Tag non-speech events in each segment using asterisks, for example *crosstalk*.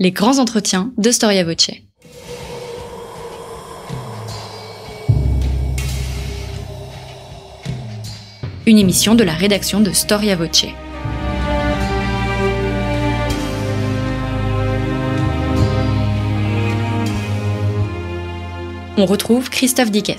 les grands entretiens de Storia Voce. Une émission de la rédaction de Storia Voce. On retrouve Christophe Dickes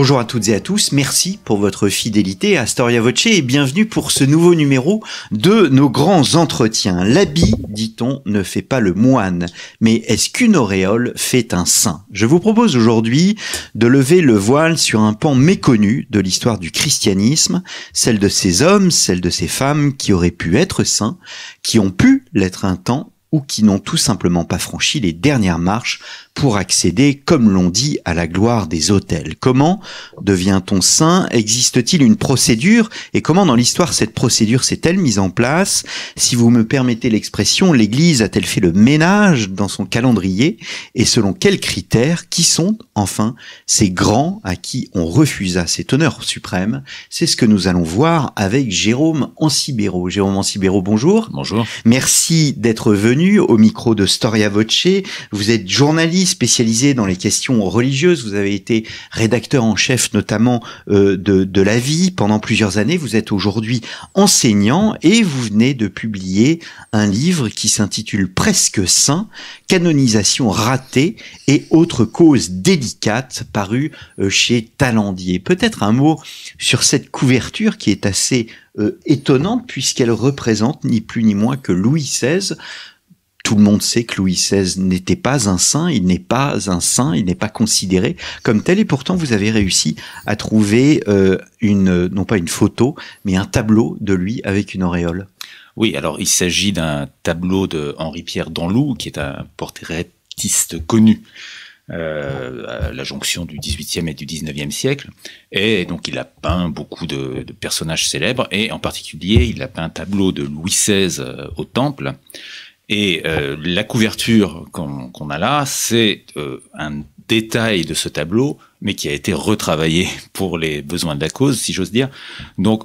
Bonjour à toutes et à tous, merci pour votre fidélité à Storia Voce et bienvenue pour ce nouveau numéro de nos grands entretiens. L'habit, dit-on, ne fait pas le moine, mais est-ce qu'une auréole fait un saint Je vous propose aujourd'hui de lever le voile sur un pan méconnu de l'histoire du christianisme, celle de ces hommes, celle de ces femmes qui auraient pu être saints, qui ont pu l'être un temps ou qui n'ont tout simplement pas franchi les dernières marches pour accéder, comme l'on dit, à la gloire des hôtels. Comment devient-on saint Existe-t-il une procédure Et comment dans l'histoire cette procédure s'est-elle mise en place Si vous me permettez l'expression, l'Église a-t-elle fait le ménage dans son calendrier Et selon quels critères Qui sont enfin ces grands à qui on refusa cet honneur suprême C'est ce que nous allons voir avec Jérôme Ancibéro. Jérôme Ancibéro, bonjour. Bonjour. Merci d'être venu au micro de Storia Voce. Vous êtes journaliste spécialisé dans les questions religieuses. Vous avez été rédacteur en chef notamment euh, de, La Vie pendant plusieurs années. Vous êtes aujourd'hui enseignant et vous venez de publier un livre qui s'intitule Presque saint, canonisation ratée et autres causes délicates paru euh, chez Talandier. Peut-être un mot sur cette couverture qui est assez euh, étonnante puisqu'elle représente ni plus ni moins que Louis XVI tout le monde sait que Louis XVI n'était pas un saint, il n'est pas un saint, il n'est pas considéré comme tel, et pourtant vous avez réussi à trouver euh, une, non pas une photo, mais un tableau de lui avec une auréole. Oui, alors il s'agit d'un tableau de Henri-Pierre Danlou, qui est un portraitiste connu. Euh, à la jonction du XVIIIe et du 19 siècle. Et donc il a peint beaucoup de, de personnages célèbres, et en particulier il a peint un tableau de Louis XVI euh, au Temple, et euh, la couverture qu'on a là, c'est euh, un détail de ce tableau, mais qui a été retravaillé *laughs* pour les besoins de la cause, si j'ose dire. Donc,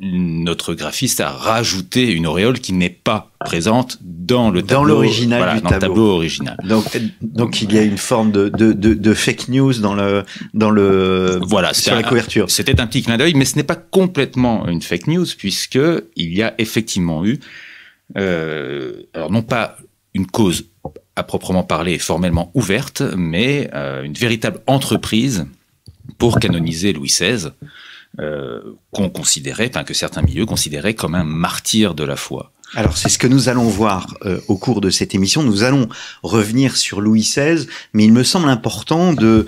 notre graphiste a rajouté une auréole qui n'est pas présente dans le tableau, dans l'original du dans tableau. Le tableau original. Donc, donc il y a une forme de, de, de, fake news dans le dans le voilà sur la couverture. C'était un petit clin d'œil, mais ce n'est pas complètement une fake news puisque il y a effectivement eu euh, alors non pas une cause à proprement parler formellement ouverte, mais euh, une véritable entreprise pour canoniser Louis XVI, euh, qu'on considérait, enfin, que certains milieux considéraient comme un martyr de la foi. Alors c'est ce que nous allons voir au cours de cette émission. Nous allons revenir sur Louis XVI, mais il me semble important de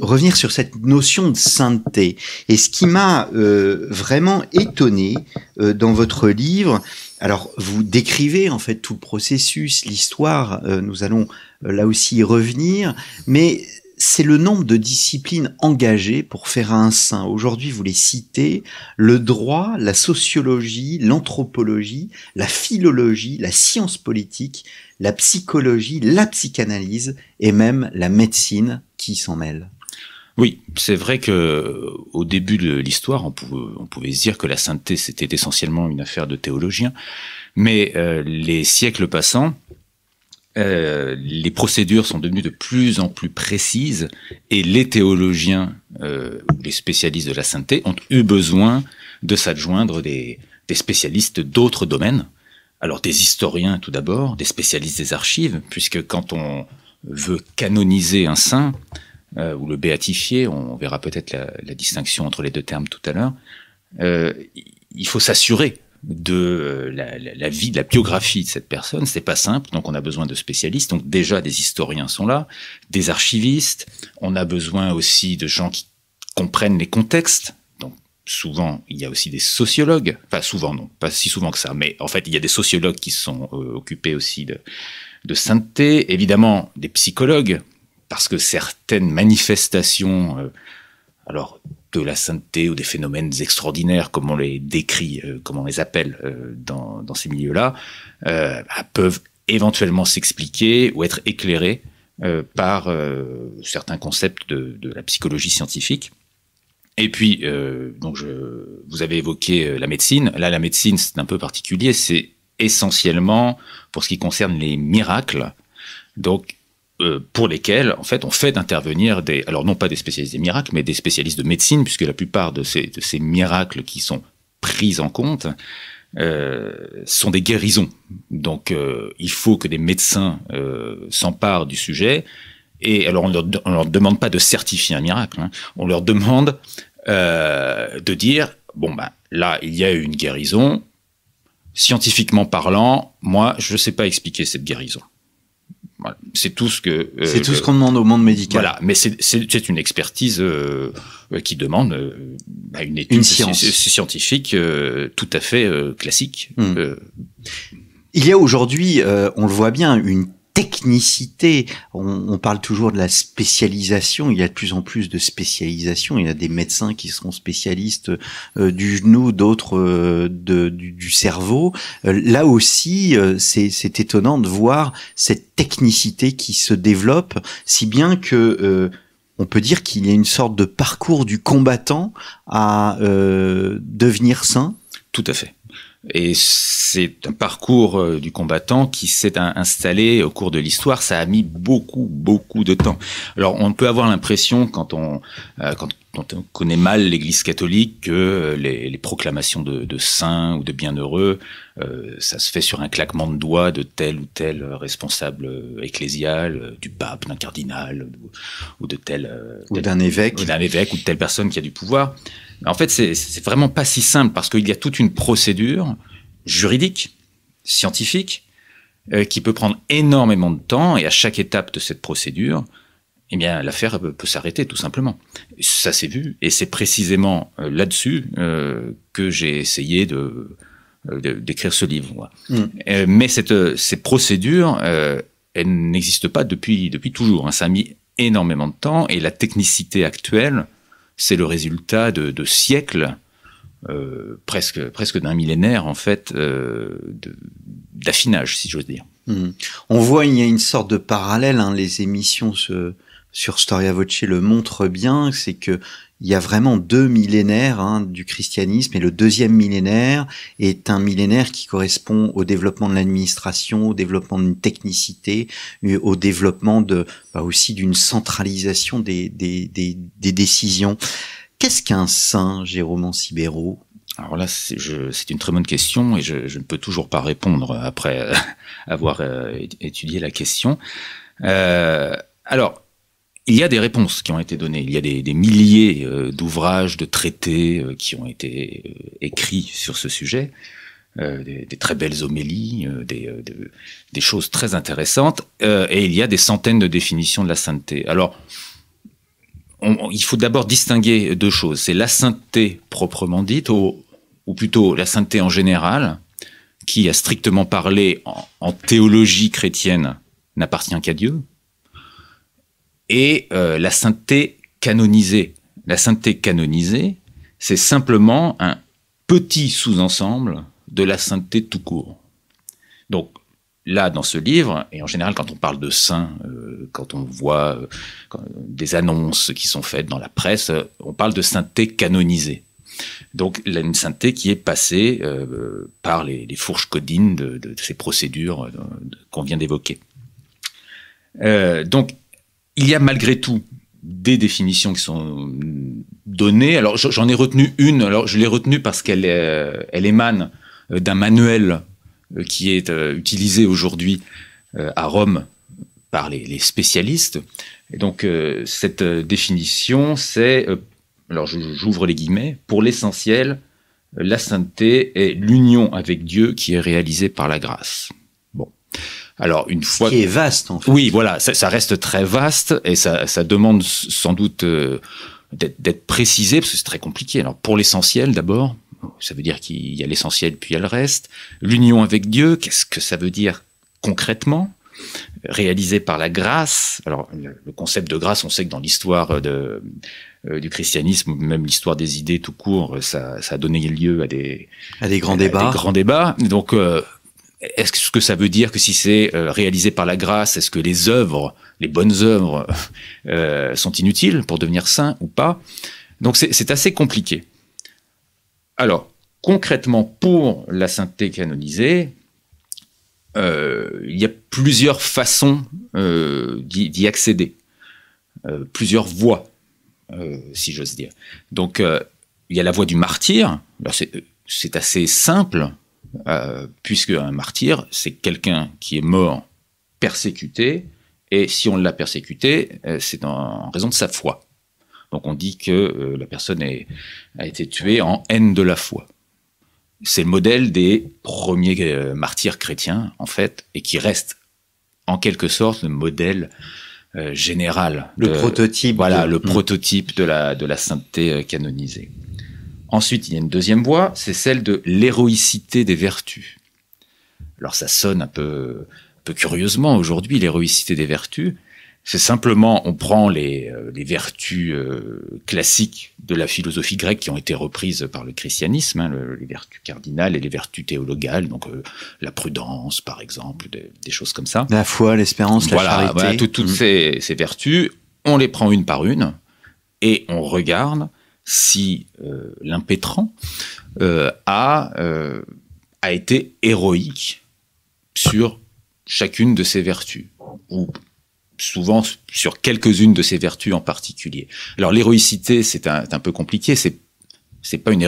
revenir sur cette notion de sainteté. Et ce qui m'a vraiment étonné dans votre livre, alors, vous décrivez en fait tout le processus, l'histoire, euh, nous allons euh, là aussi y revenir, mais c'est le nombre de disciplines engagées pour faire un saint. Aujourd'hui, vous les citez, le droit, la sociologie, l'anthropologie, la philologie, la science politique, la psychologie, la psychanalyse et même la médecine qui s'en mêle. Oui, c'est vrai que euh, au début de l'histoire, on pouvait, on pouvait se dire que la sainteté c'était essentiellement une affaire de théologiens, mais euh, les siècles passant, euh, les procédures sont devenues de plus en plus précises et les théologiens, euh, les spécialistes de la sainteté, ont eu besoin de s'adjoindre des spécialistes d'autres domaines. Alors des historiens tout d'abord, des spécialistes des archives, puisque quand on veut canoniser un saint, euh, ou le béatifier, on verra peut-être la, la, distinction entre les deux termes tout à l'heure, euh, il faut s'assurer de euh, la, la, vie, de la biographie de cette personne. C'est pas simple, donc on a besoin de spécialistes. Donc déjà, des historiens sont là, des archivistes. On a besoin aussi de gens qui comprennent les contextes. Donc souvent, il y a aussi des sociologues. Enfin, souvent non, pas si souvent que ça. Mais en fait, il y a des sociologues qui sont euh, occupés aussi de, de sainteté. Évidemment, des psychologues parce que certaines manifestations, euh, alors de la sainteté ou des phénomènes extraordinaires, comme on les décrit, euh, comme on les appelle euh, dans, dans, ces milieux-là, euh, bah, peuvent éventuellement s'expliquer ou être éclairés par certains concepts de, de, la psychologie scientifique. Et puis, donc je, vous avez évoqué la médecine. Là, la médecine, c'est un peu particulier. C'est essentiellement pour ce qui concerne les miracles. Donc, euh, pour lesquels, en fait, on fait intervenir des, alors non pas des spécialistes des miracles, mais des spécialistes de médecine, puisque la plupart de ces, ces miracles qui sont pris en compte euh, sont des guérisons. Donc, euh, il faut que des médecins euh, s'emparent du sujet. Et alors, on leur, ne leur demande pas de certifier un miracle. Hein. on leur demande de dire, bon ben, là, il y a eu une guérison. Scientifiquement parlant, moi, je ne sais pas expliquer cette guérison. C'est tout ce que. Euh, c'est tout ce qu'on demande au monde médical. Voilà, mais c'est une expertise euh, euh, qui demande bah, une étude science. scientifique tout à fait classique. Hmm. Il y a aujourd'hui, on le voit bien, une technicité. On, parle toujours de la spécialisation. Il y a de plus en plus de spécialisation. Il y a des médecins qui seront spécialistes euh, du genou, d'autres euh, du, cerveau. Euh, là aussi, c'est étonnant de voir cette technicité qui se développe, si bien que on peut dire qu'il y a une sorte de parcours du combattant à devenir sain. Tout à fait. Et c'est un parcours euh, du combattant qui s'est installé au cours de l'histoire. Ça a mis beaucoup, beaucoup de temps. Alors, on peut avoir l'impression, quand on, euh, connaît mal l'Église catholique, que euh, les, proclamations de, saints ou de bienheureux, ça se fait sur un claquement de doigts de tel ou tel responsable ecclésial, du pape, d'un cardinal, ou, ou d'un évêque. Ou d'un évêque, ou de telle personne qui a du pouvoir en fait, c'est vraiment pas si simple parce qu'il y a toute une procédure juridique, scientifique, euh, qui peut prendre énormément de temps et à chaque étape de cette procédure, eh bien, l'affaire peut, s'arrêter tout simplement. Ça s'est vu et c'est précisément euh, là-dessus euh, que j'ai essayé d'écrire ce livre. Mmh. mais ces procédures, elles n'existent pas depuis, toujours. Hein. Ça a mis énormément de temps et la technicité actuelle c'est le résultat de, de siècles, euh, presque, presque d'un millénaire en fait, euh, d'affinage, si j'ose dire. Mmh. On voit, il y a une sorte de parallèle, hein, les émissions sur Storia Voce le montrent bien, c'est que il y a vraiment deux millénaires hein, du christianisme et le deuxième millénaire est un millénaire qui correspond au développement de l'administration, au développement d'une technicité, au développement de bah aussi d'une centralisation des, des, des, des décisions. Qu'est-ce qu'un saint, Jérôme Sibéro alors là, c'est une très bonne question et je, je, ne peux toujours pas répondre après *laughs* avoir euh, étudié la question. Euh, alors, il y a des réponses qui ont été données. Il y a des, milliers euh, d'ouvrages, de traités euh, qui ont été euh, écrits sur ce sujet, des, très belles homélies, des, choses très intéressantes, et il y a des centaines de définitions de la sainteté. Alors, il faut d'abord distinguer deux choses. C'est la sainteté proprement dite, ou, plutôt la sainteté en général, qui, à strictement parler en théologie chrétienne, n'appartient qu'à Dieu et euh, la sainteté canonisée. La sainteté canonisée, c'est simplement un petit sous-ensemble de la sainteté tout court. Donc là, dans ce livre, et en général quand on parle de saint, euh, quand on voit euh, des annonces qui sont faites dans la presse, on parle de sainteté canonisée. Donc une sainteté qui est passée par les, fourches codines de, de ces procédures qu'on vient d'évoquer. Euh, donc il y a malgré tout des définitions qui sont données. Alors j'en ai retenu une, alors je l'ai retenue parce qu'elle euh, émane euh, d'un manuel euh, qui est utilisé aujourd'hui à Rome par les, les spécialistes. Et donc cette définition, c'est, alors j'ouvre les guillemets, pour l'essentiel, la sainteté est l'union avec Dieu qui est réalisée par la grâce. Alors une fois qui est vaste en fait. Oui, voilà, ça, reste très vaste et ça, ça demande sans doute euh, d'être précisé parce que c'est très compliqué. Alors pour l'essentiel d'abord, ça veut dire qu'il y a l'essentiel puis il y a le reste. L'union avec Dieu, qu'est-ce que ça veut dire concrètement réalisé par la grâce. Alors le concept de grâce, on sait que dans l'histoire de, euh, du christianisme, même l'histoire des idées tout court, ça, a donné lieu à des, à des grands débats. grands débats. Donc euh, est-ce que ça veut dire que si c'est euh, réalisé par la grâce, est-ce que les œuvres, les bonnes œuvres, *laughs* euh, sont inutiles pour devenir saints ou pas Donc c'est assez compliqué. Alors, concrètement, pour la sainteté canonisée, euh, il y a plusieurs façons d'y accéder, plusieurs voies, si j'ose dire. Donc, il y a la voie du martyr, c'est assez simple euh, puisque un martyr, c'est quelqu'un qui est mort persécuté, et si on l'a persécuté, euh, c'est en raison de sa foi. Donc on dit que euh, la personne a été tuée en haine de la foi. C'est le modèle des premiers martyrs chrétiens, en fait, et qui reste en quelque sorte le modèle général. le prototype. Voilà, le hmm. prototype de la sainteté canonisée. Ensuite, il y a une deuxième voie, c'est celle de l'héroïcité des vertus. Alors ça sonne un peu, curieusement aujourd'hui, l'héroïcité des vertus. C'est simplement, on prend les, euh, vertus euh, classiques de la philosophie grecque qui ont été reprises par le christianisme, hein, les vertus cardinales et les vertus théologales, donc euh, la prudence par exemple, des, choses comme ça. La foi, l'espérance, la charité. Voilà, toutes mmh. ces vertus, on les prend une par une et on regarde si euh, l'impétrant, euh, a, euh, a été héroïque sur chacune de ses vertus, ou souvent sur quelques-unes de ses vertus en particulier. Alors l'héroïcité, c'est un, un, peu compliqué, c'est c'est pas une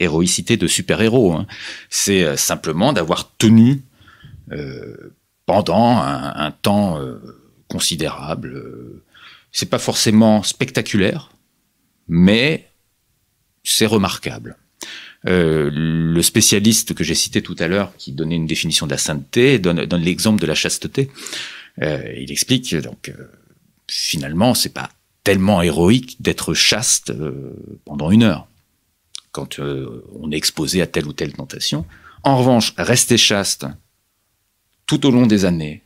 héroïcité de super-héros, hein. c'est simplement d'avoir tenu pendant un, un temps considérable. C'est pas forcément spectaculaire, mais c'est remarquable. Euh, le spécialiste que j'ai cité tout à l'heure, qui donnait une définition de la sainteté, donne, l'exemple de la chasteté. Euh, il explique donc euh, finalement, c'est pas tellement héroïque d'être chaste pendant une heure quand on est exposé à telle ou telle tentation. En revanche, rester chaste tout au long des années,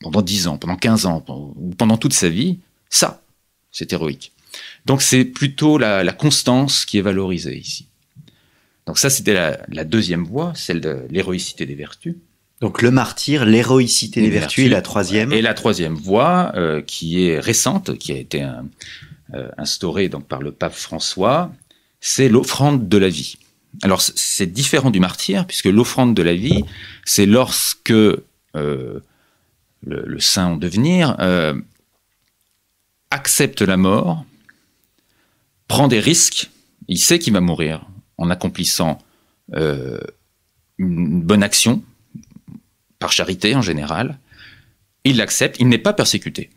pendant dix ans, pendant quinze ans, ou pendant toute sa vie, ça, c'est héroïque. Donc c'est plutôt la, constance qui est valorisée ici. Donc ça, c'était la, deuxième voie, celle de l'héroïcité des vertus. Donc le martyr, l'héroïcité des, vertus, et la troisième. Et la troisième voie, euh, qui est récente, qui a été euh, euh, instaurée donc par le pape François, c'est l'offrande de la vie. Alors c'est différent du martyr, puisque l'offrande de la vie, c'est lorsque le, saint en devenir accepte la mort prend des risques, il sait qu'il va mourir en accomplissant euh, une bonne action, par charité en général, il l'accepte, il n'est pas persécuté.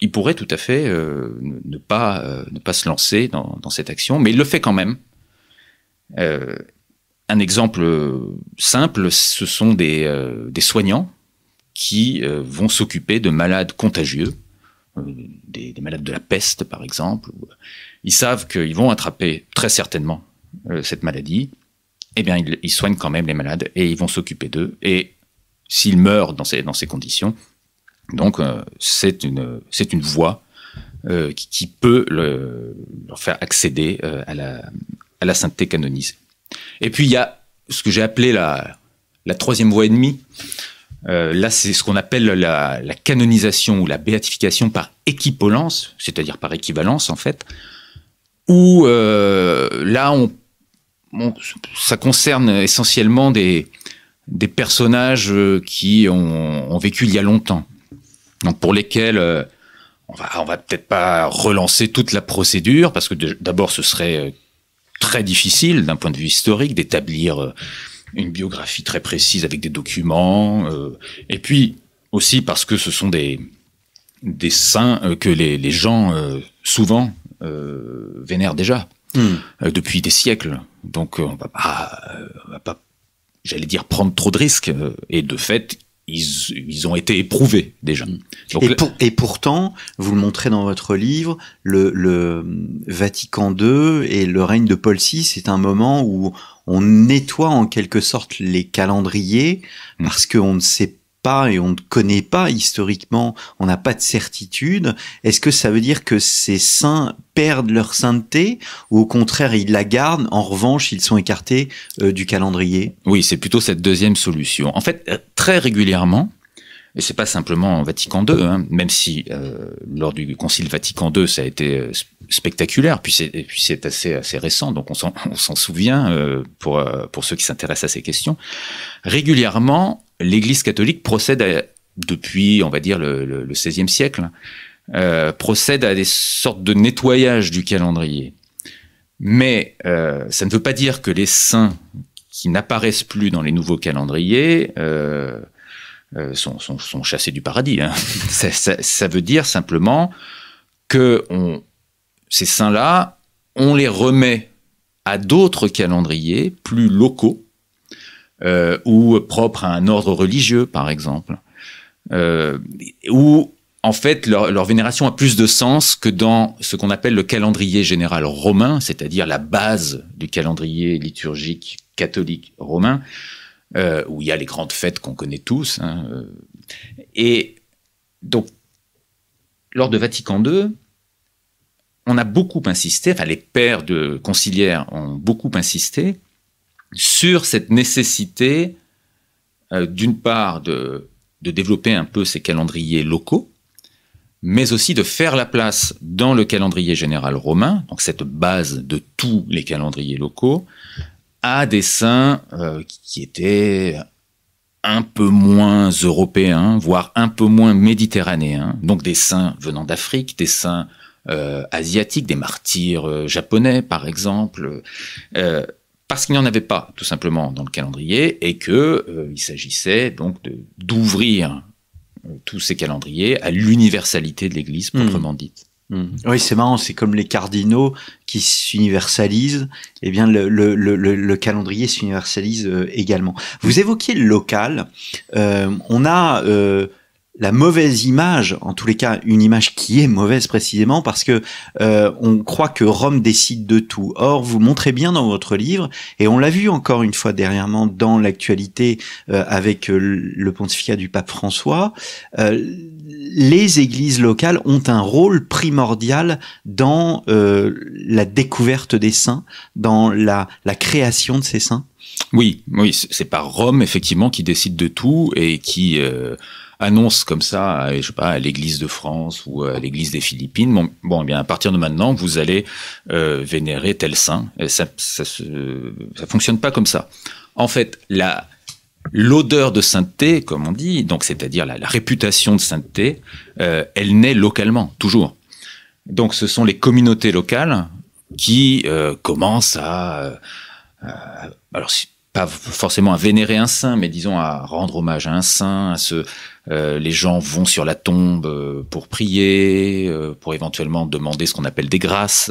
Il pourrait tout à fait euh, ne, pas, euh, ne pas se lancer dans, cette action, mais il le fait quand même. un exemple simple, ce sont des, soignants qui vont s'occuper de malades contagieux, des, malades de la peste par exemple, ou, ils savent qu'ils vont attraper très certainement euh, cette maladie, eh bien, ils, soignent quand même les malades et ils vont s'occuper d'eux. Et s'ils meurent dans ces, dans ces conditions, donc euh, c'est une, une voie euh, qui, peut leur faire accéder à, la, sainteté canonisée. Et puis, il y a ce que j'ai appelé la, troisième voie ennemie. là, c'est ce qu'on appelle la, canonisation ou la béatification par équipolence, c'est-à-dire par équivalence en fait où euh, là, on, ça concerne essentiellement des, des personnages euh, qui ont, ont, vécu il y a longtemps, donc pour lesquels euh, on va, on va peut-être pas relancer toute la procédure parce que d'abord ce serait très difficile d'un point de vue historique d'établir une biographie très précise avec des documents, et puis aussi parce que ce sont des des saints que les, les gens souvent euh, vénèrent déjà hmm. euh, depuis des siècles. Donc euh, on va va pas j'allais dire, prendre trop de risques. Euh, et de fait, ils, ont été éprouvés déjà. Hmm. et, pourtant, vous le montrez dans votre livre, le, hmm, Vatican II et le règne de Paul VI, c'est un moment où on nettoie en quelque sorte les calendriers parce qu'on ne sait pas pas et on ne connaît pas historiquement, on n'a pas de certitude, est-ce que ça veut dire que ces saints perdent leur sainteté ou au contraire ils la gardent, en revanche ils sont écartés euh, du calendrier Oui, c'est plutôt cette deuxième solution. En fait, euh, très régulièrement, et c'est pas simplement en Vatican II, hein, même si euh, lors du Concile Vatican II ça a été spectaculaire, puis c'est assez, assez récent, donc on s'en souvient pour, pour ceux qui s'intéressent à ces questions. Régulièrement, l'Église catholique procède depuis, on va dire, le XVIe siècle, euh, procède à des sortes de nettoyage du calendrier. Mais euh, ça ne veut pas dire que les saints qui n'apparaissent plus dans les nouveaux calendriers euh, sont, chassés du paradis. Hein. *laughs* ça, veut dire simplement que ces saints-là, on les remet à d'autres calendriers plus locaux, euh, ou propre à un ordre religieux, par exemple, euh, où en fait leur, vénération a plus de sens que dans ce qu'on appelle le calendrier général romain, c'est-à-dire la base du calendrier liturgique catholique romain, euh, où il y a les grandes fêtes qu'on connaît tous. Hein, et donc, lors de Vatican II, on a beaucoup insisté, enfin les pères de conciliaires ont beaucoup insisté sur cette nécessité, euh, d'une part, de, de développer un peu ces calendriers locaux, mais aussi de faire la place dans le calendrier général romain, donc cette base de tous les calendriers locaux, à des saints euh, qui étaient un peu moins européens, voire un peu moins méditerranéens, donc des saints venant d'Afrique, des saints euh, asiatiques, des martyrs japonais par exemple, parce qu'il n'y en avait pas tout simplement dans le calendrier et que euh, il s'agissait donc d'ouvrir euh, tous ces calendriers à l'universalité de l'Église mmh. proprement dite. Mmh. Oui, c'est marrant, c'est comme les cardinaux qui s'universalisent, eh bien le, calendrier s'universalise euh, également. Vous évoquiez le local, on a la mauvaise image, en tous les cas une image qui est mauvaise précisément parce que euh, on croit que Rome décide de tout. Or, vous montrez bien dans votre livre, et on l'a vu encore une fois dernièrement dans l'actualité euh, avec euh, le pontificat du pape François, les églises locales ont un rôle primordial dans la découverte des saints, dans la, la création de ces saints. Oui, oui, c'est par Rome effectivement qui décide de tout et qui annonce comme ça, à, je sais pas, à l'Église de France ou à l'Église des Philippines, bon, eh bien à partir de maintenant, vous allez euh, vénérer tel saint. ça, ça, fonctionne pas comme ça. En fait, la l'odeur de sainteté, comme on dit, donc c'est-à-dire la, réputation de sainteté, euh, elle naît localement, toujours. Donc ce sont les communautés locales qui euh, commencent à, alors pas forcément à vénérer un saint, mais disons à rendre hommage à un saint, à se euh, les gens vont sur la tombe euh, pour prier, euh, pour éventuellement demander ce qu'on appelle des grâces.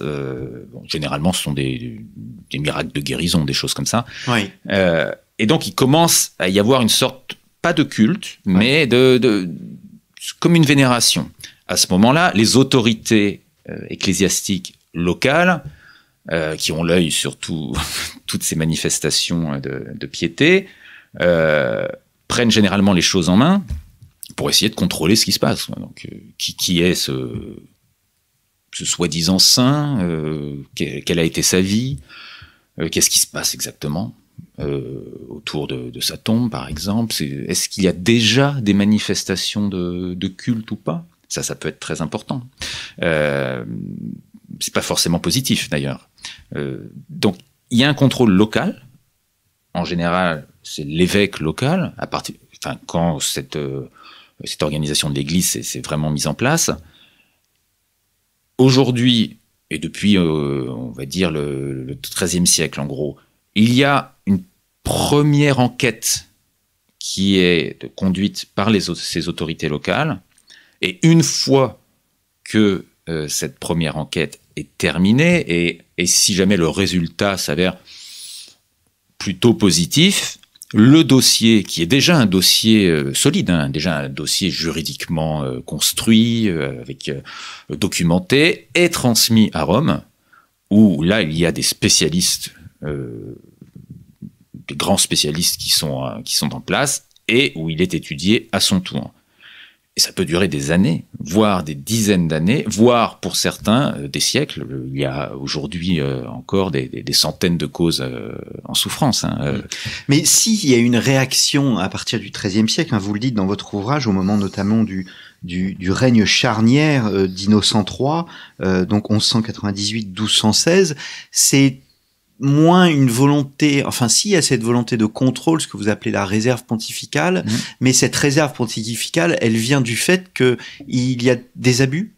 généralement, ce sont des, miracles de guérison, des choses comme ça. et donc, il commence à y avoir une sorte, pas de culte, mais de, comme une vénération. À ce moment-là, les autorités ecclésiastiques locales qui ont l'œil sur *laughs* toutes ces manifestations de, piété, prennent généralement les choses en main pour essayer de contrôler ce qui se passe. Donc, euh, qui, qui est ce, ce soi-disant saint euh, Quelle a été sa vie euh, Qu'est-ce qui se passe exactement autour de, sa tombe, par exemple Est-ce qu'il y a déjà des manifestations de, de culte ou pas Ça, ça peut être très important. c'est pas forcément positif, d'ailleurs. donc, il y a un contrôle local. En général, c'est l'évêque local. À partir, enfin, quand cette cette organisation de l'Église s'est vraiment mise en place. Aujourd'hui, et depuis, euh, on va dire, le, XIIIe siècle en gros, il y a une première enquête qui est conduite par les, ces autorités locales. Et une fois que euh, cette première enquête est terminée, et, et si jamais le résultat s'avère plutôt positif, le dossier, qui est déjà un dossier euh, solide, hein, déjà un dossier juridiquement euh, construit, euh, documenté, est transmis à Rome, où là il y a des spécialistes, des grands spécialistes qui sont, qui sont en place, et où il est étudié à son tour. Et ça peut durer des années, voire des dizaines d'années, voire pour certains euh, des siècles. Euh, il y a aujourd'hui euh, encore des, centaines de causes en souffrance. Hein, Mais s'il y a une réaction à partir du XIIIe siècle, hein, vous le dites dans votre ouvrage, au moment notamment du, du, du règne charnière d'Innocent III, donc 1198-1216, c'est moins une volonté, enfin si, y a cette volonté de contrôle, ce que vous appelez la réserve pontificale, mhm. mais cette réserve pontificale, elle vient du fait qu'il y a des abus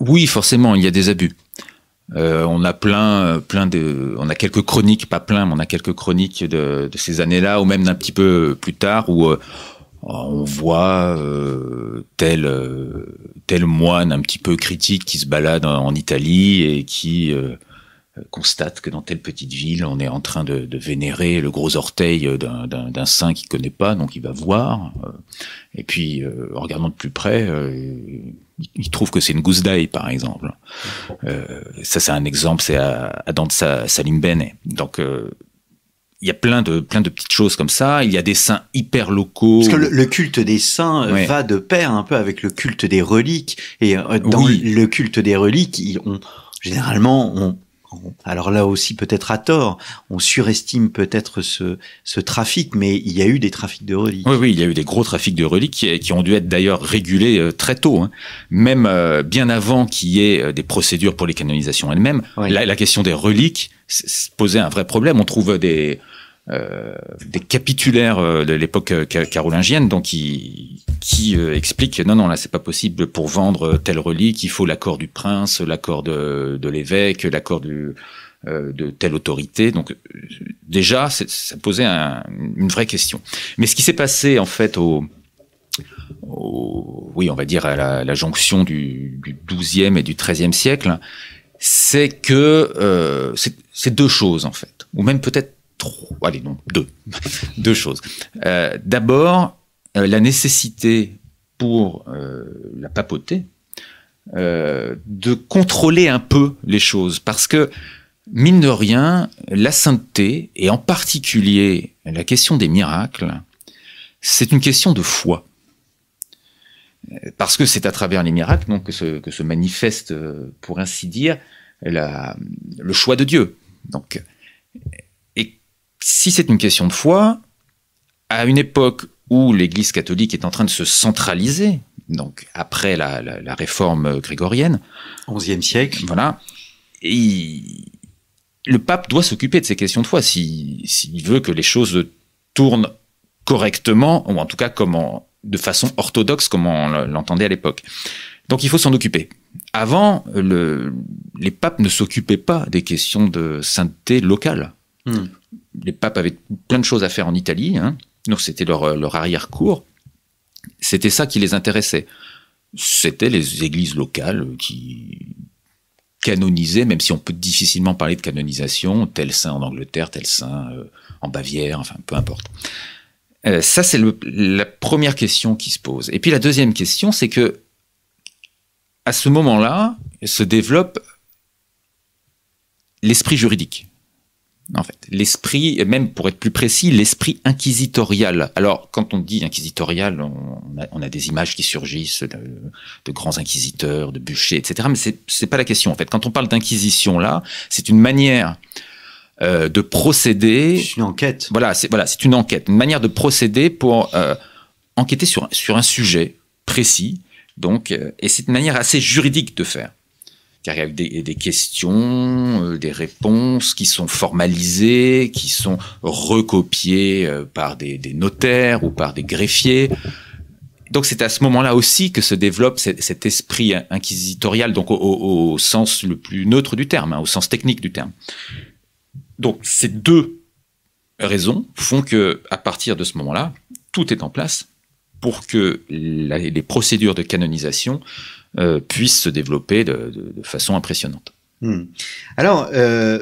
Oui, forcément, il y a des abus. Euh, on a plein, plein de, on a quelques chroniques, pas plein, mais on a quelques chroniques de, ces années-là, ou même d'un petit peu plus tard, où euh, on voit euh, tel, tel moine un petit peu critique qui se balade en Italie et qui euh, constate que dans telle petite ville, on est en train de, vénérer le gros orteil d'un saint qu'il connaît pas, donc il va voir. Euh, et puis, euh, en regardant de plus près, il trouve que c'est une gousse d'ail, par exemple. ça, c'est un exemple, c'est à, à salim Donc, il y a plein de petites choses comme ça. Il y a des saints hyper locaux. Parce que le, culte des saints va de pair un peu avec le culte des reliques. Et dans le culte des reliques, on, généralement, on, alors là aussi peut-être à tort, on surestime peut-être ce, ce trafic, mais il y a eu des trafics de reliques. Oui, oui, il y a eu des gros trafics de reliques qui, qui ont dû être d'ailleurs régulés euh, très tôt, hein. même euh, bien avant qu'il y ait euh, des procédures pour les canonisations elles-mêmes. La, question des reliques posait un vrai problème. On trouve des euh, des capitulaires euh, de l'époque euh, carolingienne, donc qui, qui explique non, non, là c'est pas possible pour vendre telle relique, il faut l'accord du prince, l'accord de, l'évêque, l'accord du de telle autorité. Donc déjà, ça posait un, une vraie question. Mais ce qui s'est passé en fait au, oui, on va dire à la, jonction du, du, 12 et du 13 siècle, c'est que euh, c'est deux choses en fait, ou même peut-être Oh, allez non, deux, *laughs* choses. Euh, d'abord, euh, la nécessité pour euh, la papauté de contrôler un peu les choses, parce que mine de rien, la sainteté et en particulier la question des miracles, c'est une question de foi parce que c'est à travers les miracles donc, que, se, que se manifeste, pour ainsi dire, le choix de Dieu. Donc, si c'est une question de foi, à une époque où l'Église catholique est en train de se centraliser, donc après la, réforme grégorienne, 11 siècle, voilà, et le pape doit s'occuper de ces questions de foi s'il si, veut que les choses tournent correctement, ou en tout cas comment de façon orthodoxe comme on l'entendait à l'époque. Donc il faut s'en occuper. Avant, les papes ne s'occupaient pas des questions de sainteté locale. Hmm les papes avaient plein de choses à faire en Italie, hein. donc c'était leur, euh, leur arrière-cour. C'était ça qui les intéressait. C'était les églises locales euh, qui canonisaient, même si on peut difficilement parler de canonisation, tel saint en Angleterre, tel saint euh, en Bavière, enfin peu importe. ça, c'est la première question qui se pose. Et puis la deuxième question, c'est que à ce moment-là se développe l'esprit juridique en fait. L'esprit, même pour être plus précis, l'esprit inquisitorial. Alors, quand on dit inquisitorial, on a, des images qui surgissent de, grands inquisiteurs, de bûchers, etc. Mais c'est, c'est pas la question, en fait. Quand on parle d'inquisition, là, c'est une manière euh, de procéder... C'est une enquête. Voilà, c'est voilà, c'est une enquête. Une manière de procéder pour euh, enquêter sur, sur un sujet précis. Donc, euh, et c'est une manière assez juridique de faire car il y a des, des questions, euh, des réponses qui sont formalisées, qui sont recopiées euh, par des, des, notaires ou par des greffiers. Donc c'est à ce moment-là aussi que se développe cet, esprit inquisitorial, donc au, au, sens le plus neutre du terme, hein, au sens technique du terme. Donc ces deux raisons font que, à partir de ce moment-là, tout est en place pour que les procédures de canonisation euh, puisse puissent se développer de, façon impressionnante. Hmm. Alors, euh,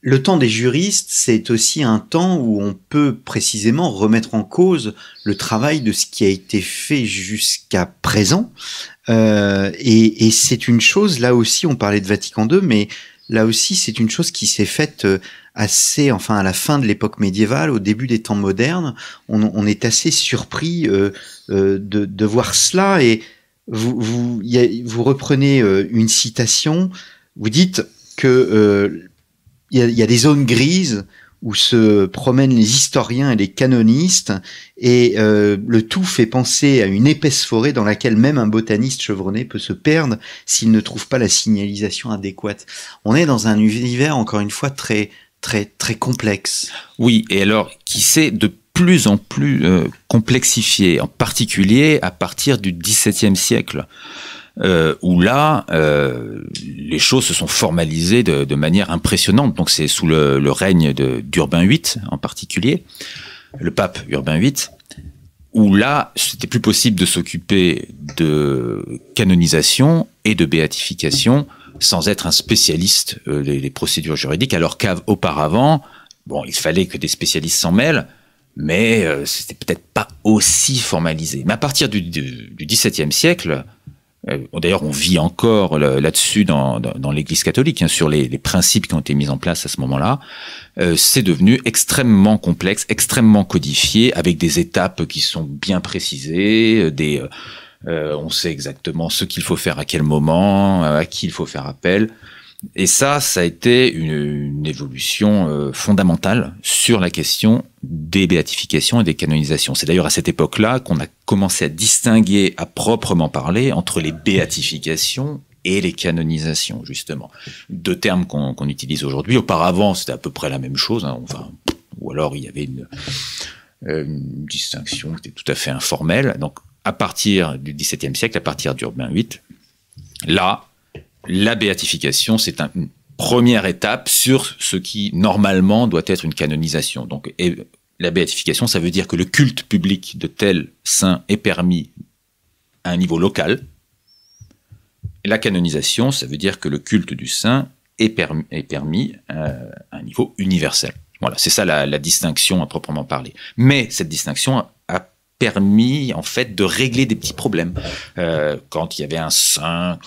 le temps des juristes, c'est aussi un temps où on peut précisément remettre en cause le travail de ce qui a été fait jusqu'à présent. Euh, et, c'est une chose, là aussi, on parlait de Vatican II, mais là aussi, c'est une chose qui s'est faite assez, enfin, à la fin de l'époque médiévale, au début des temps modernes. On, est assez surpris de, de, voir cela et, vous, vous, reprenez euh, une citation, vous dites que euh, il y, a des zones grises où se promènent les historiens et les canonistes, et euh, le tout fait penser à une épaisse forêt dans laquelle même un botaniste chevronné peut se perdre s'il ne trouve pas la signalisation adéquate. On est dans un univers, encore une fois, très, très, très complexe. Oui, et alors, qui sait, de plus en plus euh, complexifié, en particulier à partir du XVIIe siècle, euh, où là, euh, les choses se sont formalisées de, de manière impressionnante. Donc c'est sous le, règne d'Urbain VIII en particulier, le pape Urbain VIII, où là, c'était plus possible de s'occuper de canonisation et de béatification sans être un spécialiste des, des procédures juridiques, alors qu'auparavant, bon, il fallait que des spécialistes s'en mêlent, mais ce euh, c'était peut-être pas aussi formalisé. Mais à partir du, du, XVIIe siècle, euh, d'ailleurs on vit encore là-dessus dans, l'Église catholique, hein, sur les, principes qui ont été mis en place à ce moment-là, euh, c'est devenu extrêmement complexe, extrêmement codifié, avec des étapes qui sont bien précisées, on sait exactement ce qu'il faut faire à quel moment, à qui il faut faire appel. Et ça, ça a été une, évolution euh, fondamentale sur la question des béatifications et des canonisations. C'est d'ailleurs à cette époque-là qu'on a commencé à distinguer à proprement parler entre les béatifications et les canonisations, justement. Deux termes qu'on utilise aujourd'hui. Auparavant, c'était à peu près la même chose. Hein. enfin, ou alors il y avait une, euh, une distinction qui était tout à fait informelle. Donc, à partir du XVIIe siècle, à partir d'Urbain VIII, là, la béatification, c'est une première étape sur ce qui normalement doit être une canonisation. Donc, la béatification, ça veut dire que le culte public de tel saint est permis à un niveau local. la canonisation, ça veut dire que le culte du saint est permis, euh, à un niveau universel. Voilà, c'est ça la, distinction à proprement parler. Mais cette distinction a, permis en fait de régler des petits problèmes. Euh, quand il y avait un saint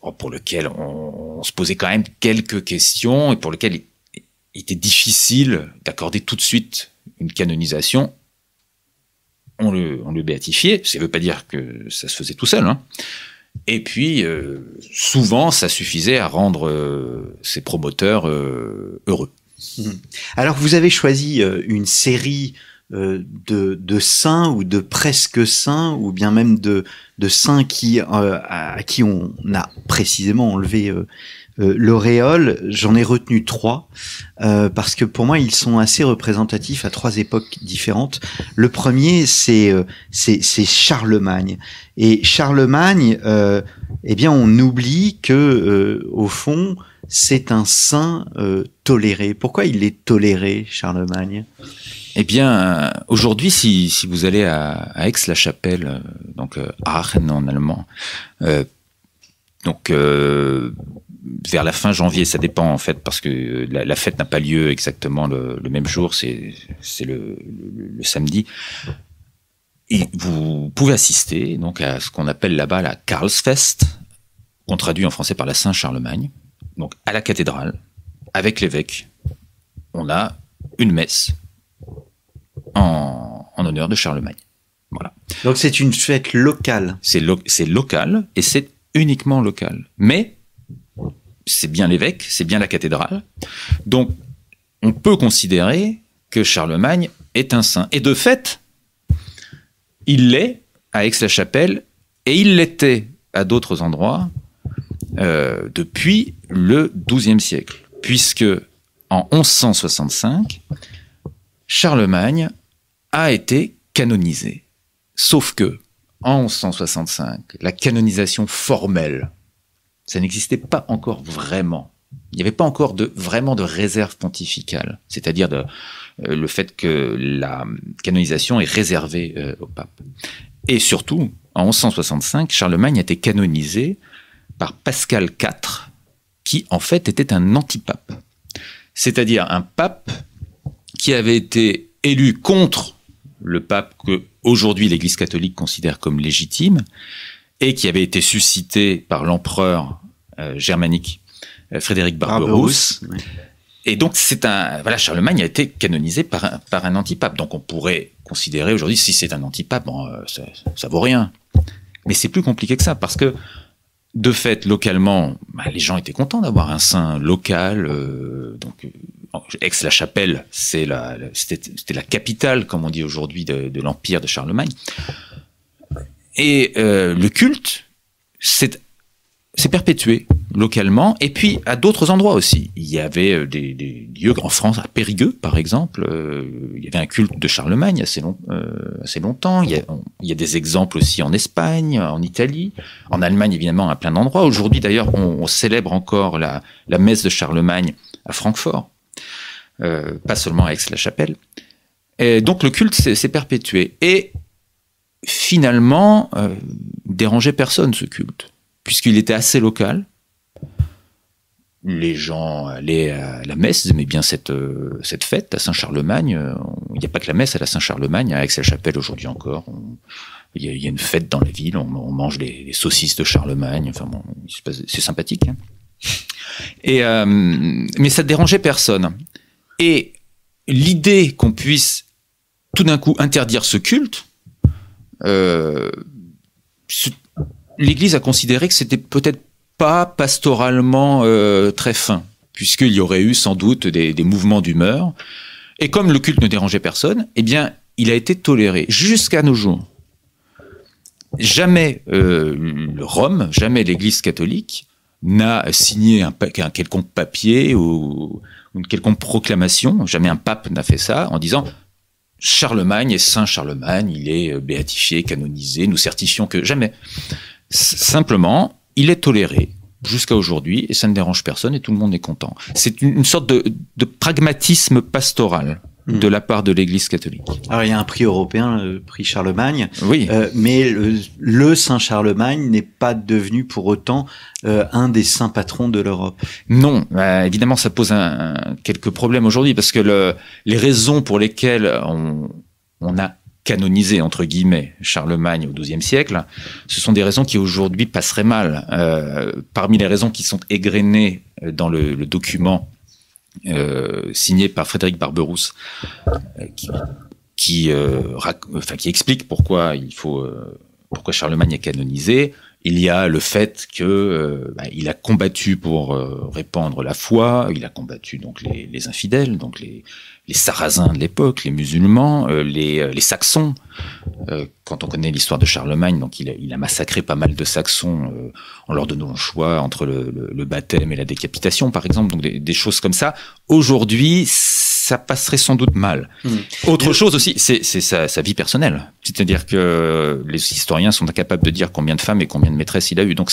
Oh, pour lequel on, se posait quand même quelques questions et pour lequel il, était difficile d'accorder tout de suite une canonisation. On le, on le béatifiait, ça ne veut pas dire que ça se faisait tout seul. Hein. Et puis, euh, souvent, ça suffisait à rendre euh, ses promoteurs euh, heureux. Hmm. Alors, vous avez choisi une série euh, de, de saints ou de presque saints ou bien même de, de saints qui, euh, à qui on a précisément enlevé euh, l'auréole. J'en ai retenu trois parce que pour moi ils sont assez représentatifs à trois époques différentes. Le premier c'est c'est Charlemagne et Charlemagne, eh bien on oublie que au fond c'est un saint toléré. Pourquoi il est toléré, Charlemagne eh bien, euh, aujourd'hui, si, vous allez à, Aix-la-Chapelle, euh, donc euh, Aachen en allemand, donc vers la fin janvier, ça dépend en fait, parce que la, fête n'a pas lieu exactement le, même jour, c'est le, samedi. Et vous pouvez assister donc à ce qu'on appelle là-bas la Karlsfest, qu'on traduit en français par la Saint-Charlemagne, donc à la cathédrale, avec l'évêque. On a une messe en, honneur de Charlemagne. Voilà. Donc c'est une fête locale. C'est local et c'est uniquement local. Mais c'est bien l'évêque, c'est bien la cathédrale. Donc on peut considérer que Charlemagne est un saint. Et de fait, il l'est à Aix-la-Chapelle et il l'était à d'autres endroits euh, depuis le XIIe siècle, puisque en 1165, Charlemagne a été canonisé. Sauf que, en 1165, la canonisation formelle, ça n'existait pas encore vraiment. Il n'y avait pas encore de, vraiment de réserve pontificale, c'est-à-dire euh, le fait que la canonisation est réservée euh, au pape. Et surtout, en 1165, Charlemagne a été canonisé par Pascal IV, qui en fait était un antipape, c'est-à-dire un pape qui avait été élu contre le pape que aujourd'hui l'Église catholique considère comme légitime et qui avait été suscité par l'empereur euh, germanique euh, Frédéric Barberousse. Et donc c'est un voilà Charlemagne a été canonisé par un, par un antipape. Donc on pourrait considérer aujourd'hui si c'est un antipape, bon, euh, ça, vaut rien. Mais c'est plus compliqué que ça parce que de fait localement, bah, les gens étaient contents d'avoir un saint local, donc Aix-la-Chapelle, c'était la, capitale, comme on dit aujourd'hui, de, l'empire de Charlemagne. Et euh, le culte s'est perpétué localement et puis à d'autres endroits aussi. Il y avait euh, des, lieux en France, à Périgueux par exemple, euh, il y avait un culte de Charlemagne assez, longtemps. Il y, a, des exemples aussi en Espagne, en Italie, en Allemagne évidemment à plein d'endroits. Aujourd'hui d'ailleurs on, célèbre encore la messe de Charlemagne à Francfort euh, pas seulement à Aix-la-Chapelle. Et donc le culte s'est perpétué. Et finalement, euh, dérangeait personne ce culte, puisqu'il était assez local. Les gens allaient à la messe, ils aimaient bien cette, euh, cette fête à Saint-Charlemagne. Euh, il n'y a pas que la messe à la Saint-Charlemagne, à Aix-la-Chapelle aujourd'hui encore. Il y, a une fête dans la ville, on, mange les, saucisses de Charlemagne. Enfin c'est sympathique. Hein. Et, mais ça dérangeait personne. Et l'idée qu'on puisse tout d'un coup interdire ce culte, euh, l'Église a considéré que c'était peut-être pas pastoralement euh, très fin, puisqu'il y aurait eu sans doute des, mouvements d'humeur. Et comme le culte ne dérangeait personne, eh bien, il a été toléré jusqu'à nos jours. Jamais euh, Rome, jamais l'Église catholique n'a signé un, quelconque papier ou une quelconque proclamation, jamais un pape n'a fait ça, en disant Charlemagne est saint Charlemagne, il est euh, béatifié, canonisé, nous certifions que jamais. Simplement, il est toléré jusqu'à aujourd'hui et ça ne dérange personne et tout le monde est content. C'est une, sorte de, de pragmatisme pastoral de la part de l'Église catholique. Alors il y a un prix européen, le prix Charlemagne. Oui. Euh, mais le, Saint Charlemagne n'est pas devenu pour autant euh, un des saints patrons de l'Europe. Non, bah, évidemment ça pose quelques problèmes aujourd'hui parce que les raisons pour lesquelles on, a canonisé entre guillemets Charlemagne au XIIe siècle, ce sont des raisons qui aujourd'hui passeraient mal. Euh, parmi les raisons qui sont égrenées dans le document euh, signé par Frédéric Barberousse, euh, qui, euh, enfin, qui, explique pourquoi il faut pourquoi Charlemagne est canonisé. Il y a le fait que bah, a combattu pour répandre la foi, il a combattu donc les, les infidèles, donc les, les Sarrasins de l'époque, les musulmans, euh, euh, les, Saxons. Euh, quand on connaît l'histoire de Charlemagne, donc il a, massacré pas mal de Saxons en leur donnant le choix entre le, baptême et la décapitation, par exemple, donc des, choses comme ça. Aujourd'hui, ça passerait sans doute mal. Mmh. Autre chose aussi, c'est sa, sa, vie personnelle. C'est-à-dire que les historiens sont incapables de dire combien de femmes et combien de maîtresses il a eu. Donc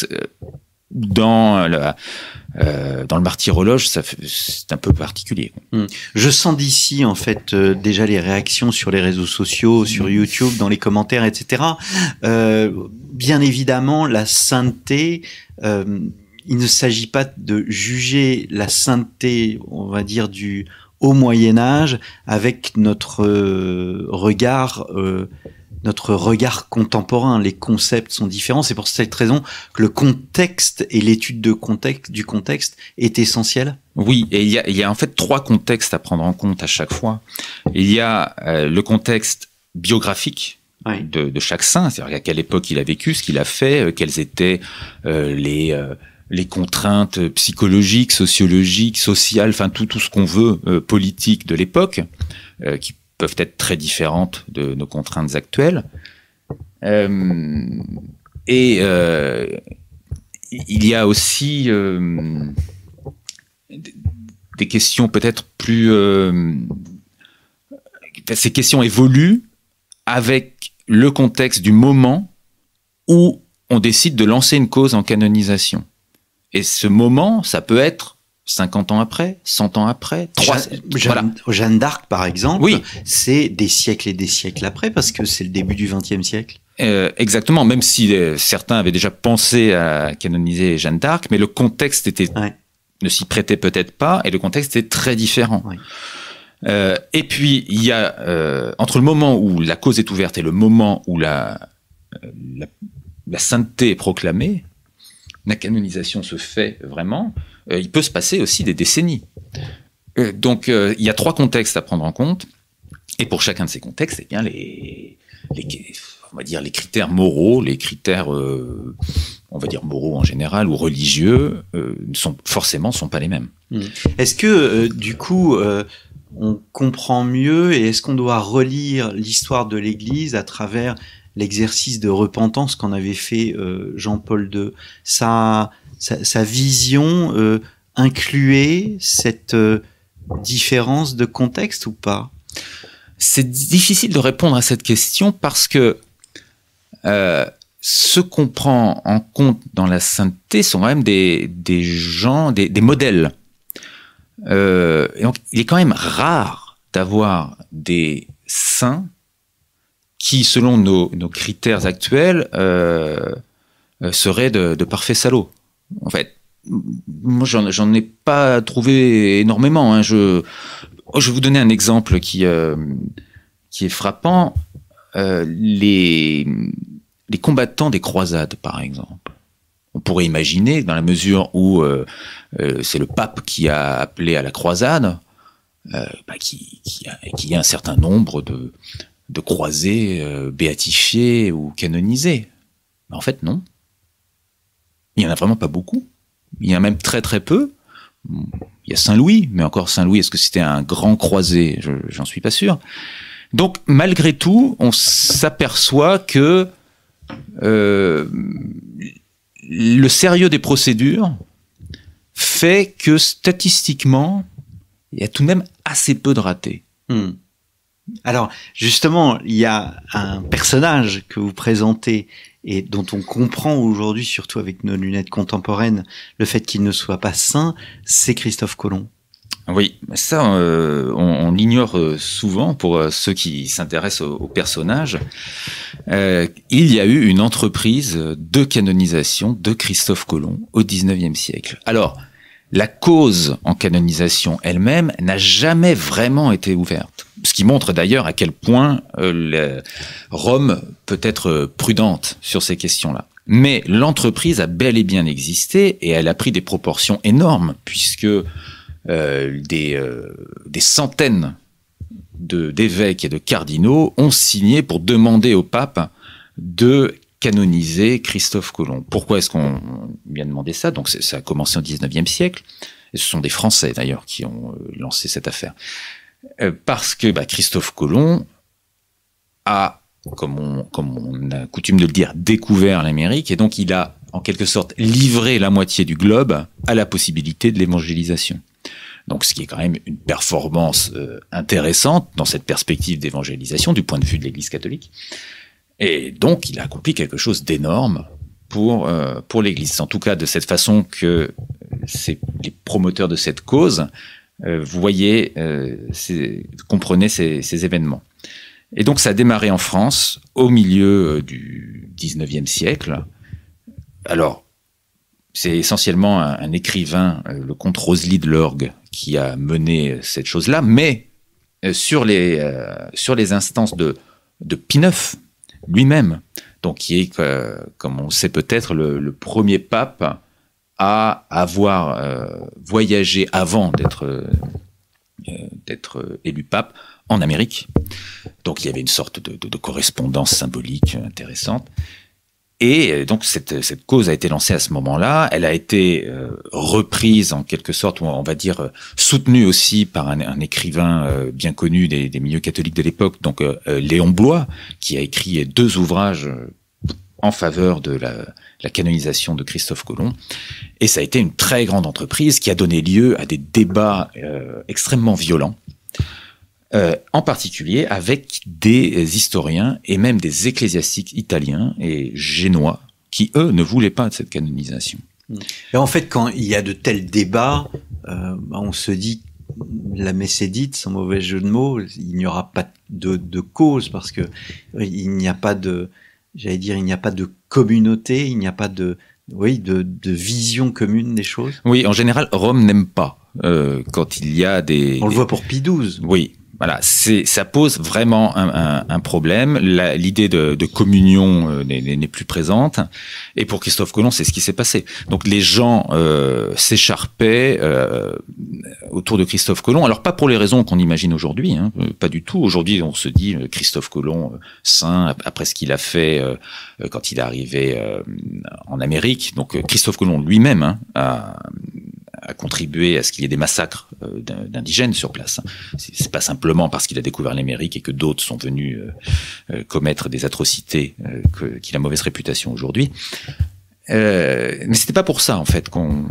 dans euh, dans le martyrologe, ça c'est un peu particulier. Hmm. Je sens d'ici en fait euh, déjà les réactions sur les réseaux sociaux, hmm. sur YouTube, dans les commentaires, etc. Euh, bien évidemment, la sainteté. il ne s'agit pas de juger la sainteté, on va dire du au Moyen Âge, avec notre regard notre regard contemporain. Les concepts sont différents. C'est pour cette raison que le contexte et l'étude de contexte, du contexte est essentiel Oui, et il y, a, en fait trois contextes à prendre en compte à chaque fois. Il y a euh, le contexte biographique, De, chaque saint, c'est-à-dire à quelle époque il a vécu, ce qu'il a fait, euh, quelles étaient euh, les, les contraintes psychologiques, sociologiques, sociales, enfin tout, tout ce qu'on veut politique de l'époque, qui peuvent être très différentes de nos contraintes actuelles. Euh, et euh, il y a aussi euh, des questions peut-être plus... ces questions évoluent avec le contexte du moment où on décide de lancer une cause en canonisation. Et ce moment, ça peut être 50 ans après, 100 ans après, 3 Jeanne, voilà. Jeanne d'Arc, par exemple, oui. c'est des siècles et des siècles après, parce que c'est le début du XXe siècle. Euh, exactement, même si euh, certains avaient déjà pensé à canoniser Jeanne d'Arc, mais le contexte était, ne s'y prêtait peut-être pas, et le contexte était très différent. Euh, et puis, il y a, entre le moment où la cause est ouverte et le moment où la, la sainteté est proclamée, la canonisation se fait vraiment. Euh, il peut se passer aussi des décennies. Euh, donc euh, il y a trois contextes à prendre en compte. Et pour chacun de ces contextes, eh bien, les, on va dire les critères moraux, les critères, on va dire moraux en général ou religieux, forcément, sont forcément sont pas les mêmes. Mmh. Est-ce que du coup, on comprend mieux et est-ce qu'on doit relire l'histoire de l'Église à travers l'exercice de repentance qu'en avait fait Jean-Paul II Ça sa, vision euh, incluait cette euh, différence de contexte ou pas C'est difficile de répondre à cette question parce que euh, ce qu'on prend en compte dans la sainteté sont quand même des, gens, des, modèles. Et il est quand même rare d'avoir des saints qui, selon nos, critères actuels, seraient de, de parfaits salauds en fait. Moi, j'en ai pas trouvé énormément. Hein. Je, oh, je vais vous donner un exemple qui, euh, qui est frappant. Euh, les, combattants des croisades, par exemple. On pourrait imaginer, dans la mesure où euh, c'est le pape qui a appelé à la croisade, bah, qu'il y a un certain nombre de, de croisés béatifiés ou canonisés. en fait, non. Il n'y en a vraiment pas beaucoup. Il y en a même très très peu. Il y a Saint-Louis, mais encore Saint-Louis, est-ce que c'était un grand croisé J'en suis pas sûr. Donc malgré tout, on s'aperçoit que euh, le sérieux des procédures fait que statistiquement, il y a tout de même assez peu de ratés. Hmm. Alors, justement, il y a un personnage que vous présentez et dont on comprend aujourd'hui, surtout avec nos lunettes contemporaines, le fait qu'il ne soit pas saint, c'est Christophe Colomb. Oui, ça, euh, on, l'ignore euh, souvent pour euh, ceux qui s'intéressent au, personnage. il y a eu une entreprise de canonisation de Christophe Colomb au XIXe siècle. Alors, la cause en canonisation elle-même n'a jamais vraiment été ouverte ce qui montre d'ailleurs à quel point euh, Rome peut être prudente sur ces questions-là. Mais l'entreprise a bel et bien existé et elle a pris des proportions énormes puisque euh, des, euh, des centaines d'évêques et de cardinaux ont signé pour demander au pape de canoniser Christophe Colomb. Pourquoi est-ce qu'on lui a demandé ça Donc ça a commencé au 19e siècle. Et ce sont des Français d'ailleurs qui ont lancé cette affaire. Euh, parce que bah, Christophe Colomb a, comme on, a coutume de le dire, découvert l'Amérique, et donc il a en quelque sorte livré la moitié du globe à la possibilité de l'évangélisation. Donc, ce qui est quand même une performance euh, intéressante dans cette perspective d'évangélisation du point de vue de l'Église catholique. Et donc, il a accompli quelque chose d'énorme pour, euh, pour l'Église. En tout cas, de cette façon que les promoteurs de cette cause euh, vous voyez, euh, comprenez ces, événements. Et donc ça a démarré en France au milieu euh, du 19e siècle. Alors, c'est essentiellement un, écrivain, le comte Rosely de Lorgue, qui a mené cette chose-là, mais sur les, sur les instances de, de lui-même, donc qui est, comme on sait peut-être, le, premier pape à avoir euh, voyagé avant euh, d'être élu pape en Amérique. Donc il y avait une sorte de, correspondance symbolique intéressante. Et euh, donc cette, cause a été lancée à ce moment-là. Elle a été reprise en quelque sorte, on va dire soutenue aussi par un, écrivain bien connu des, milieux catholiques de l'époque, donc Léon Blois, qui a écrit deux ouvrages en faveur de la, canonisation de Christophe Colomb. Et ça a été une très grande entreprise qui a donné lieu à des débats euh, extrêmement violents, euh, en particulier avec des historiens et même des ecclésiastiques italiens et génois qui, eux, ne voulaient pas de cette canonisation. Et en fait, quand il y a de tels débats, euh, on se dit la mécédite, sans mauvais jeu de mots, il n'y aura pas de, de cause parce que il n'y a pas de j'allais dire, il n'y a pas de communauté, il n'y a pas de, oui, de, vision commune des choses. Oui, en général, Rome n'aime pas euh, quand il y a des. On le voit pour Pie 12 Oui, voilà, ça pose vraiment un, un, un problème. L'idée de, de, communion euh, n'est plus présente. Et pour Christophe Colomb, c'est ce qui s'est passé. Donc les gens euh, s'écharpaient euh, autour de Christophe Colomb. Alors pas pour les raisons qu'on imagine aujourd'hui, hein, pas du tout. Aujourd'hui, on se dit Christophe Colomb saint après ce qu'il a fait quand il est arrivé en Amérique. Donc Christophe Colomb lui-même hein, a a contribué à ce qu'il y ait des massacres euh, d'indigènes sur place. C'est pas simplement parce qu'il a découvert l'Amérique et que d'autres sont venus euh, euh, commettre des atrocités qu'il a mauvaise réputation aujourd'hui. mais c'était pas pour ça en fait qu'on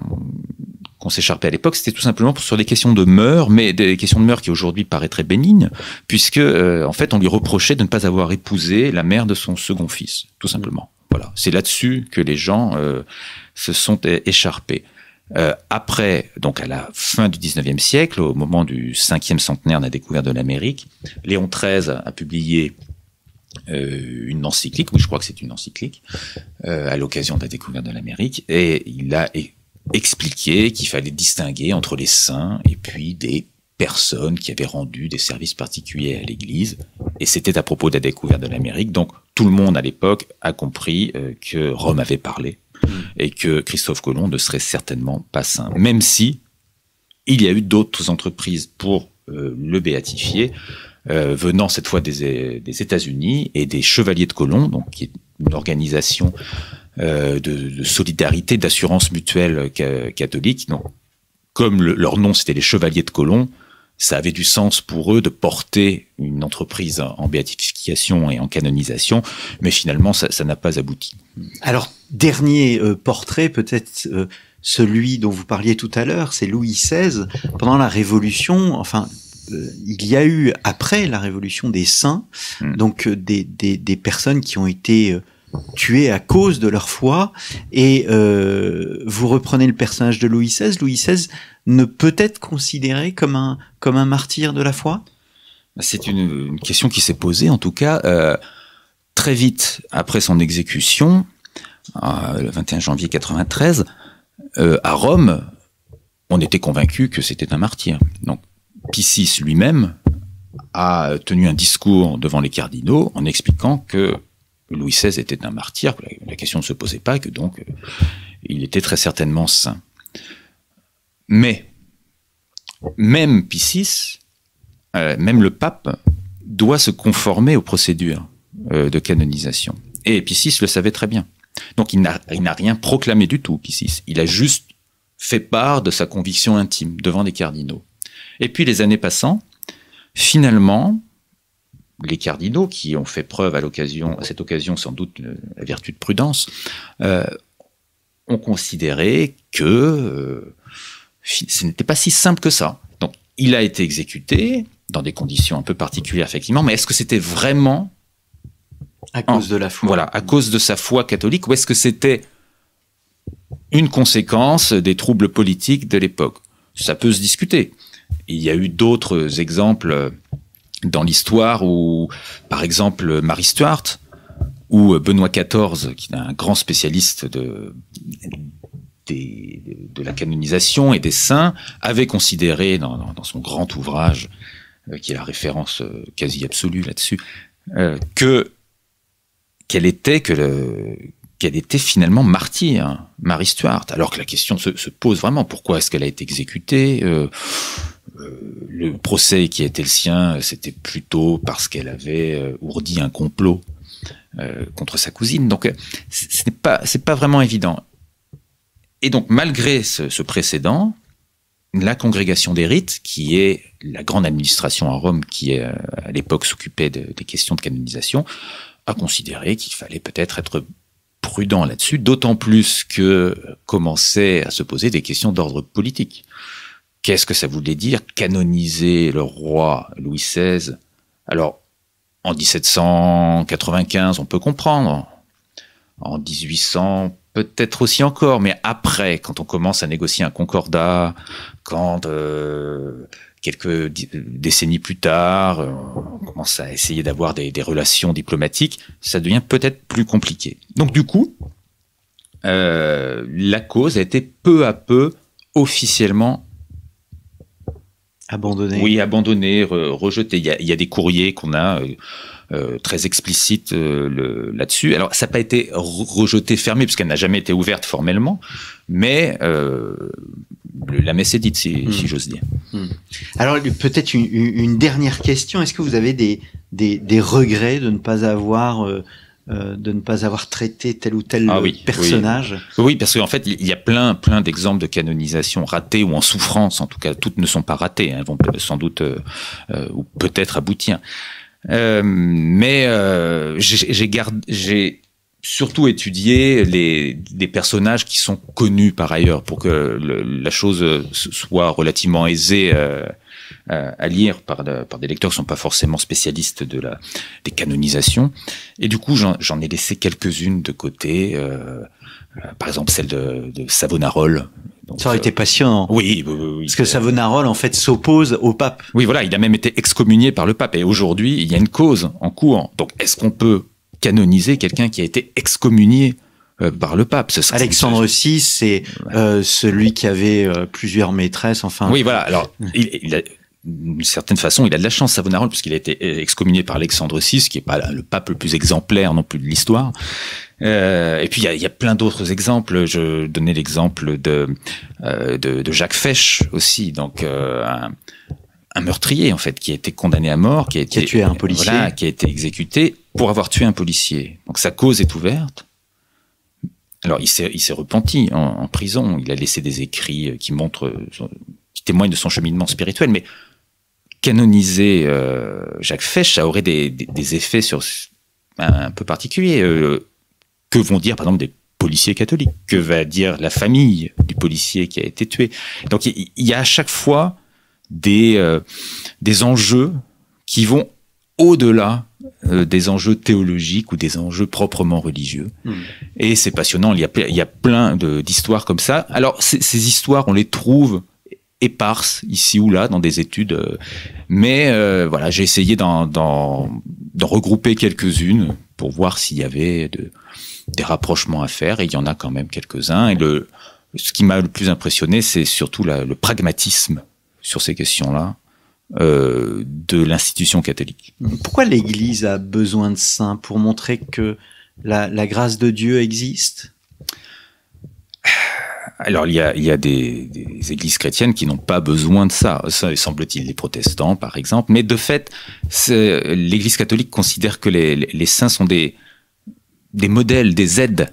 qu'on s'écharpait à l'époque, c'était tout simplement sur des questions de mœurs, mais des questions de mœurs qui aujourd'hui paraîtraient bénignes, puisque en fait on lui reprochait de ne pas avoir épousé la mère de son second fils, tout simplement. Voilà, c'est là-dessus que les gens se sont écharpés. Euh, après, donc à la fin du 19e siècle, au moment du cinquième centenaire de la découverte de l'Amérique, Léon XIII a publié euh, une encyclique, oui je crois que c'est une encyclique, euh, à l'occasion de la découverte de l'Amérique, et il a e-, expliqué qu'il fallait distinguer entre les saints et puis des personnes qui avaient rendu des services particuliers à l'Église, et c'était à propos de la découverte de l'Amérique, donc tout le monde à l'époque a compris que Rome avait parlé Mm. et que Christophe Colomb ne serait certainement pas saint. Même si il y a eu d'autres entreprises pour euh, le béatifier, euh, venant cette fois des, États-Unis et des Chevaliers de Colomb, qui est une organisation euh, de, solidarité, d'assurance mutuelle catholique. comme leur nom c'était les Chevaliers de Colomb, ça avait du sens pour eux de porter une entreprise en béatification et en canonisation, mais finalement, ça n'a pas abouti. Alors, dernier euh, portrait, peut-être euh, celui dont vous parliez tout à l'heure, c'est Louis XVI. Pendant la Révolution, enfin, euh, il y a eu, après la Révolution, des saints, hmm. donc des, personnes qui ont été tués à cause de leur foi. Et euh, vous reprenez le personnage de Louis XVI. Louis XVI ne peut être considéré comme un, comme un martyr de la foi C'est une, question qui s'est posée, en tout cas. Euh, très vite après son exécution, euh, le 21 janvier 93, à Rome, on était convaincu que c'était un martyr. Donc, Piscis lui-même a tenu un discours devant les cardinaux en expliquant que Louis XVI était un martyr, la question ne se posait pas, que donc euh, il était très certainement saint. Mais, même Piscis, euh, même le pape, doit se conformer aux procédures euh, de canonisation. Et Piscis le savait très bien. Donc il n'a rien proclamé du tout, Piscis. Il a juste fait part de sa conviction intime devant les cardinaux. Et puis les années passant, finalement, les cardinaux, qui ont fait preuve à, l'occasion, à cette occasion sans doute la vertu de prudence, euh, ont considéré que euh, ce n'était pas si simple que ça. Donc il a été exécuté dans des conditions un peu particulières, effectivement, mais est-ce que c'était vraiment... À cause de la foi. Voilà, à cause de sa foi catholique, ou est-ce que c'était une conséquence des troubles politiques de l'époque Ça peut se discuter. Il y a eu d'autres exemples dans l'histoire où, par exemple, Marie Stuart ou Benoît XIV, qui est un grand spécialiste de, de la canonisation et des saints, avait considéré dans, son grand ouvrage, euh, qui est la référence euh, quasi absolue là-dessus, euh, que qu'elle était que qu'elle était finalement martyr, hein, Marie Stuart. Alors que la question se, pose vraiment pourquoi est-ce qu'elle a été exécutée euh, le procès qui a été le sien, c'était plutôt parce qu'elle avait euh, ourdi un complot euh, contre sa cousine. Donc, ce n'est pas, c'est pas vraiment évident. Et donc, malgré ce, précédent, la congrégation des rites, qui est la grande administration à Rome, qui à l'époque s'occupait des questions de canonisation, a considéré qu'il fallait peut-être être prudent là-dessus, d'autant plus que commençaient à se poser des questions d'ordre politique. Qu'est-ce que ça voulait dire canoniser le roi Louis XVI Alors, en 1795, on peut comprendre. En 1800, peut-être aussi encore. Mais après, quand on commence à négocier un concordat, quand euh, quelques décennies plus tard, euh, on commence à essayer d'avoir des, relations diplomatiques, ça devient peut-être plus compliqué. Donc du coup, euh, la cause a été peu à peu officiellement Abandonné. Oui, abandonné, rejeté. Il y, a, des courriers qu'on a euh, euh, très explicites euh, là-dessus. Alors, ça n'a pas été rejeté, fermé, puisqu'elle n'a jamais été ouverte formellement, mais la messe est dite, si, hmm. si j'ose dire. Hmm. Alors, peut-être une, dernière question. Est-ce que vous avez des, des, des, regrets de ne pas avoir euh, de ne pas avoir traité tel ou tel ah personnage. Oui, parce qu'en fait, il y a plein, plein d'exemples de canonisation ratées ou en souffrance. En tout cas, toutes ne sont pas ratées. Hein, elles vont sans doute euh, euh, ou peut-être aboutir. mais j'ai surtout étudié les, des personnages qui sont connus par ailleurs pour que la chose soit relativement aisée euh, euh, à lire par, par des lecteurs qui ne sont pas forcément spécialistes de la, des canonisations. Et du coup, j'en ai laissé quelques-unes de côté, euh, euh, par exemple celle de, de Savonarole, ça aurait été patient. Oui, oui, oui, parce que Savonarole en fait s'oppose au pape. Oui, voilà, il a même été excommunié par le pape et aujourd'hui, il y a une cause en cours. Donc est-ce qu'on peut canoniser quelqu'un qui a été excommunié euh, par le pape. Alexandre VI, c'est euh, celui qui avait euh, plusieurs maîtresses. Enfin, oui, voilà. Alors, il, a, d'une certaine façon, il a de la chance, Savonarole, puisqu'il a été excommunié par Alexandre VI, qui est pas le pape le plus exemplaire non plus de l'histoire. et puis il y a, plein d'autres exemples. Je donnais l'exemple de, de, Jacques Fesch aussi, donc un, meurtrier en fait qui a été condamné à mort, qui a tué un policier, qui a été exécuté pour avoir tué un policier. Donc sa cause est ouverte alors, il s'est repenti en, prison. Il a laissé des écrits euh, qui montrent, euh, qui témoignent de son cheminement spirituel. Mais canoniser euh, Jacques Fesch, ça aurait des, effets sur un, peu particuliers. que vont dire, par exemple, des policiers catholiques Que va dire la famille du policier qui a été tué Donc, il y, a à chaque fois des, des enjeux qui vont au-delà euh, des enjeux théologiques ou des enjeux proprement religieux. Hmm. Et c'est passionnant, il y a, il y plein d'histoires comme ça. Alors ces histoires, on les trouve éparses ici ou là dans des études, euh, mais euh, voilà, j'ai essayé d'en regrouper quelques-unes pour voir s'il y avait de, des rapprochements à faire, et il y en a quand même quelques-uns. Et le, ce qui m'a le plus impressionné, c'est surtout le pragmatisme sur ces questions-là euh, de l'institution catholique. Pourquoi l'Église a besoin de saints Pour montrer que la, grâce de Dieu existe Alors, il y a, des, églises chrétiennes qui n'ont pas besoin de ça, ça semble-t-il, les protestants, par exemple. Mais de fait, l'Église catholique considère que les, saints sont des, modèles, des aides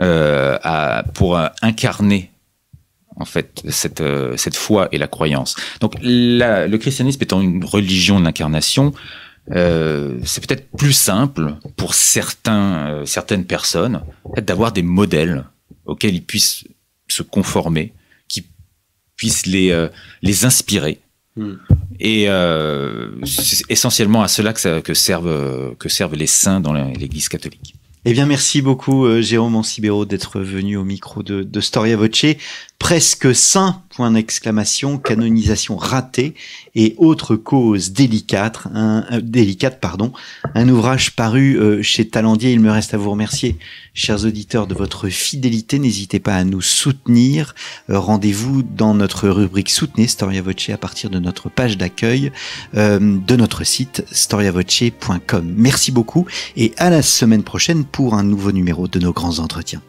euh, pour incarner en fait, euh, cette, foi et la croyance. Donc le christianisme étant une religion d'incarnation, euh, c'est peut-être plus simple pour certains, euh, certaines personnes d'avoir des modèles auxquels ils puissent se conformer, qui puissent les, inspirer. Hmm. Et c'est essentiellement à cela que, servent, les saints dans l'Église catholique. Eh bien, merci beaucoup, Jérôme Ancibero, d'être venu au micro de, de Storia Voce presque saint, point d'exclamation, canonisation ratée et autres causes délicates, un, euh, pardon, un ouvrage paru euh, chez Talandier. Il me reste à vous remercier, chers auditeurs, de votre fidélité. N'hésitez pas à nous soutenir. Euh, rendez-vous dans notre rubrique Soutenez Storia Voce à partir de notre page d'accueil de notre site storiavoce.com. Merci beaucoup et à la semaine prochaine pour un nouveau numéro de nos grands entretiens.